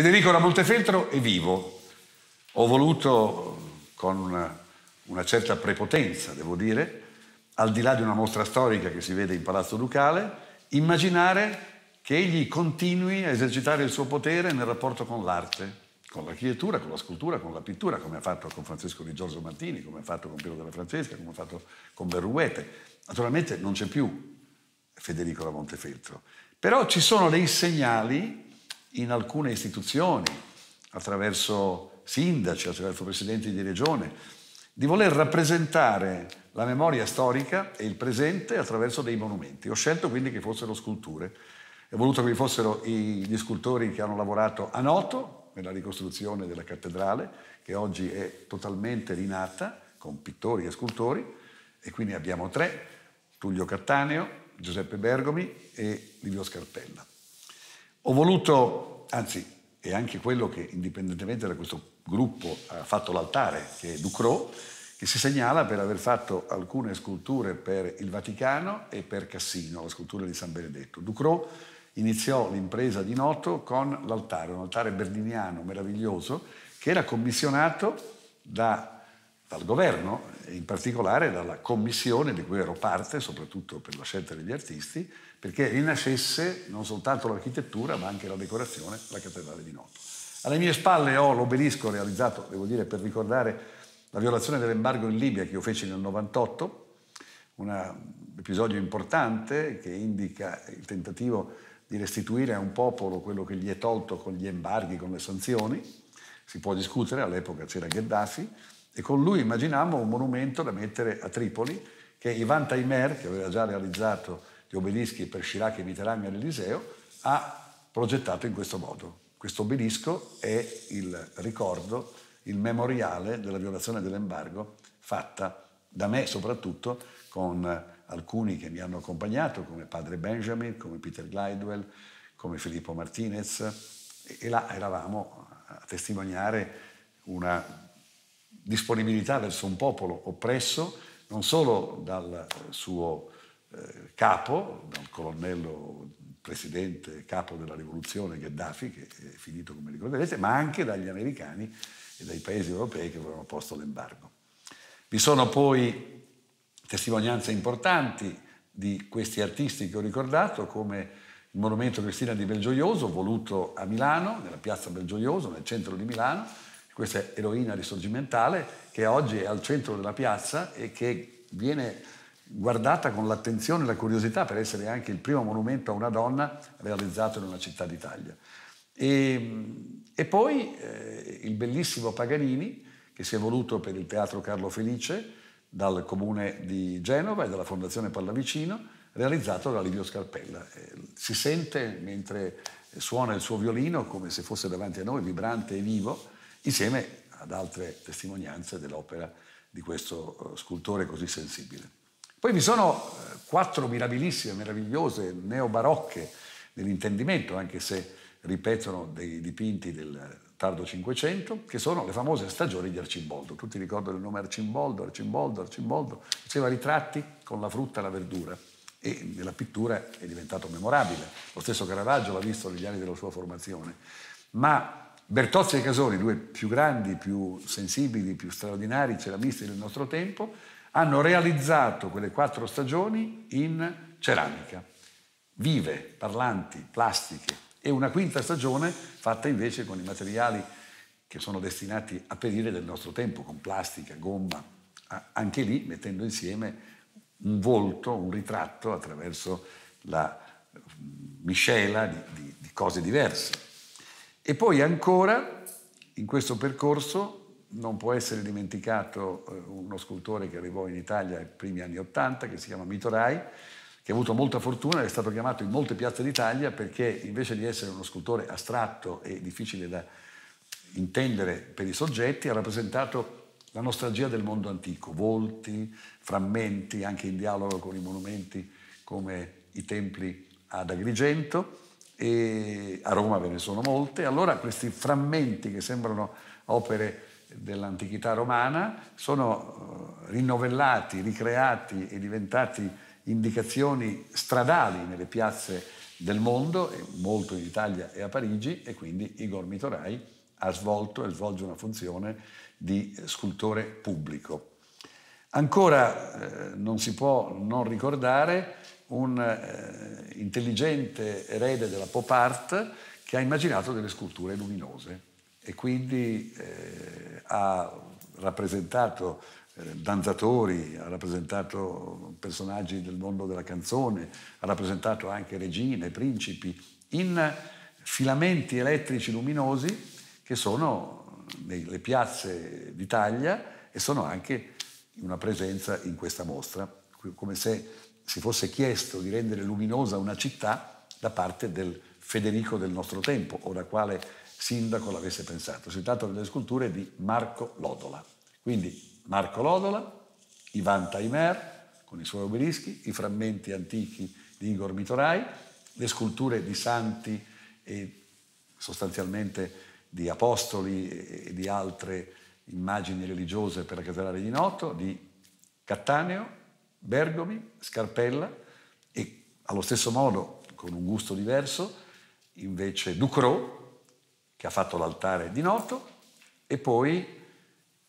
Federico da Montefeltro è vivo. Ho voluto, con una, una certa prepotenza, devo dire, al di là di una mostra storica che si vede in Palazzo Ducale, immaginare che egli continui a esercitare il suo potere nel rapporto con l'arte, con l'architettura, con la scultura, con la pittura, come ha fatto con Francesco Di Giorgio Martini, come ha fatto con Piero della Francesca, come ha fatto con Berruete. Naturalmente non c'è più Federico da Montefeltro, però ci sono dei segnali in alcune istituzioni, attraverso sindaci, attraverso presidenti di regione, di voler rappresentare la memoria storica e il presente attraverso dei monumenti. Ho scelto quindi che fossero sculture. Ho voluto che vi fossero gli scultori che hanno lavorato a Noto, nella ricostruzione della cattedrale, che oggi è totalmente rinata, con pittori e scultori, e quindi abbiamo tre, Tullio Cattaneo, Giuseppe Bergomi e Livio Scarpella. Ho voluto, anzi, è anche quello che indipendentemente da questo gruppo ha fatto l'altare, che è Ducrot, che si segnala per aver fatto alcune sculture per il Vaticano e per Cassino, la scultura di San Benedetto. Ducrot iniziò l'impresa di Noto con l'altare, un altare berdiniano meraviglioso che era commissionato da dal governo, in particolare dalla commissione di cui ero parte, soprattutto per la scelta degli artisti, perché rinascesse non soltanto l'architettura ma anche la decorazione la cattedrale di Noto. Alle mie spalle ho l'obelisco realizzato, devo dire, per ricordare la violazione dell'embargo in Libia che io feci nel 98, un episodio importante che indica il tentativo di restituire a un popolo quello che gli è tolto con gli embarghi, con le sanzioni. Si può discutere, all'epoca c'era Gheddafi, e con lui immaginammo un monumento da mettere a Tripoli che Ivan Taimer, che aveva già realizzato gli obelischi per Chirac e Mitterrand all'Eliseo, ha progettato in questo modo. Questo obelisco è il ricordo, il memoriale della violazione dell'embargo fatta da me soprattutto con alcuni che mi hanno accompagnato come padre Benjamin, come Peter Glidewell, come Filippo Martinez e là eravamo a testimoniare una disponibilità verso un popolo oppresso non solo dal suo eh, capo, dal colonnello presidente capo della rivoluzione Gheddafi, che è finito come ricorderete, ma anche dagli americani e dai paesi europei che avevano posto l'embargo. Vi sono poi testimonianze importanti di questi artisti che ho ricordato, come il monumento Cristina di Belgioioso, voluto a Milano, nella piazza Belgioioso, nel centro di Milano, questa eroina risorgimentale che oggi è al centro della piazza e che viene guardata con l'attenzione e la curiosità per essere anche il primo monumento a una donna realizzato in una città d'Italia. E, e poi eh, il bellissimo Paganini che si è voluto per il Teatro Carlo Felice dal Comune di Genova e dalla Fondazione Pallavicino, realizzato da Livio Scarpella. Eh, si sente mentre suona il suo violino come se fosse davanti a noi, vibrante e vivo, insieme ad altre testimonianze dell'opera di questo eh, scultore così sensibile. Poi vi sono eh, quattro mirabilissime, meravigliose, neobarocche nell'intendimento, anche se ripetono dei dipinti del tardo Cinquecento, che sono le famose stagioni di Arcimboldo. Tutti ricordano il nome Arcimboldo, Arcimboldo, Arcimboldo. Faceva ritratti con la frutta e la verdura e nella pittura è diventato memorabile. Lo stesso Caravaggio l'ha visto negli anni della sua formazione. Ma Bertozzi e Casoni, due più grandi, più sensibili, più straordinari ceramisti del nostro tempo, hanno realizzato quelle quattro stagioni in ceramica, vive, parlanti, plastiche, e una quinta stagione fatta invece con i materiali che sono destinati a perire del nostro tempo, con plastica, gomma, anche lì mettendo insieme un volto, un ritratto attraverso la mm, miscela di, di, di cose diverse. E poi ancora, in questo percorso, non può essere dimenticato eh, uno scultore che arrivò in Italia nei primi anni Ottanta, che si chiama Mito che ha avuto molta fortuna, è stato chiamato in molte piazze d'Italia perché invece di essere uno scultore astratto e difficile da intendere per i soggetti, ha rappresentato la nostalgia del mondo antico, volti, frammenti, anche in dialogo con i monumenti come i templi ad Agrigento e a Roma ve ne sono molte, allora questi frammenti che sembrano opere dell'antichità romana sono eh, rinnovellati, ricreati e diventati indicazioni stradali nelle piazze del mondo, molto in Italia e a Parigi, e quindi Igor Mitorai ha svolto e svolge una funzione di scultore pubblico. Ancora eh, non si può non ricordare un eh, intelligente erede della pop art che ha immaginato delle sculture luminose e quindi eh, ha rappresentato eh, danzatori, ha rappresentato personaggi del mondo della canzone, ha rappresentato anche regine, principi, in filamenti elettrici luminosi che sono nelle piazze d'Italia e sono anche una presenza in questa mostra, come se si fosse chiesto di rendere luminosa una città da parte del Federico del nostro tempo o da quale sindaco l'avesse pensato. Si tratta delle sculture di Marco Lodola. Quindi Marco Lodola, Ivan Taimer con i suoi obelischi, i frammenti antichi di Igor Mitorai, le sculture di santi e sostanzialmente di apostoli e di altre immagini religiose per la cattedrale di Noto, di Cattaneo, Bergomi, Scarpella e allo stesso modo, con un gusto diverso, invece Ducrot, che ha fatto l'altare di Noto, e poi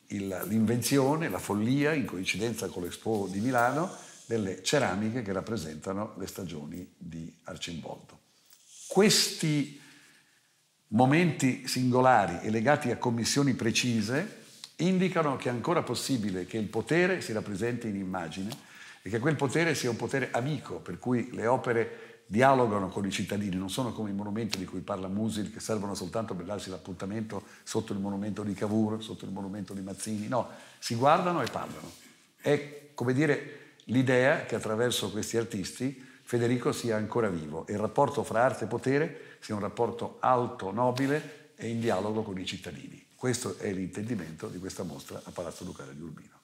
il, l'invenzione, la follia, in coincidenza con l'Expo di Milano, delle ceramiche che rappresentano le stagioni di Arcimboldo. Questi momenti singolari e legati a commissioni precise indicano che è ancora possibile che il potere si rappresenti in immagine e che quel potere sia un potere amico, per cui le opere dialogano con i cittadini, non sono come i monumenti di cui parla Musil che servono soltanto per darsi l'appuntamento sotto il monumento di Cavour, sotto il monumento di Mazzini, no, si guardano e parlano. È come dire l'idea che attraverso questi artisti Federico sia ancora vivo e il rapporto fra arte e potere sia un rapporto alto, nobile e in dialogo con i cittadini. Questo è l'intendimento di questa mostra a Palazzo Ducale di Urbino.